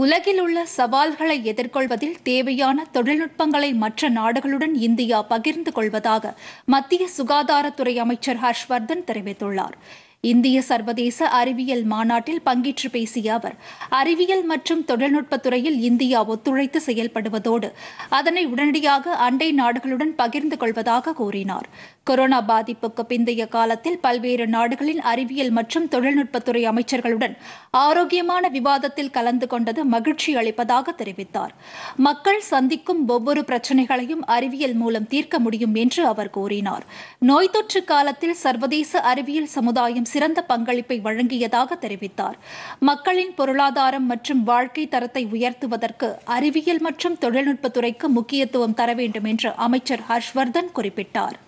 உலகில் உள்ள சவால்களை எதிர்கொள்வதில் தேவையான தொழில்நுட்பங்களை மற்ற நாடுகளுடன் இந்தியா பகிர்ந்து கொள்வதாக மத்திய சுகாதாரத்துறை அமைச்சர் ஹர்ஷ்வர்தன் தெரிவித்துள்ளார் இந்திய சர்வதேச அறிவியல் மாநாட்டில் பங்கேற்று பேசிய அவர் அறிவியல் மற்றும் தொழில்நுட்பத்துறையில் இந்தியா ஒத்துழைத்து செயல்படுவதோடு அதனை உடனடியாக அண்டை நாடுகளுடன் பகிர்ந்து கொள்வதாக கூறினார் கொரோனா பாதிப்புக்கு பிந்தைய காலத்தில் பல்வேறு நாடுகளின் அறிவியல் மற்றும் தொழில்நுட்பத்துறை அமைச்சர்களுடன் ஆரோக்கியமான விவாதத்தில் கலந்து கொண்டது மகிழ்ச்சி அளிப்பதாக தெரிவித்தார் மக்கள் சந்திக்கும் ஒவ்வொரு பிரச்சினைகளையும் அறிவியல் மூலம் தீர்க்க முடியும் என்று அவர் கூறினார் நோய் தொற்று காலத்தில் சர்வதேச அறிவியல் சமுதாயம் சிறந்த பங்களிப்பை வழங்கியதாக தெரிவித்தார் மக்களின் பொருளாதாரம் மற்றும் வாழ்க்கை தரத்தை உயர்த்துவதற்கு அறிவியல் மற்றும் தொழில்நுட்பத்துறைக்கு முக்கியத்துவம் தர வேண்டும் என்று அமைச்சர் ஹர்ஷ்வர்தன் குறிப்பிட்டார்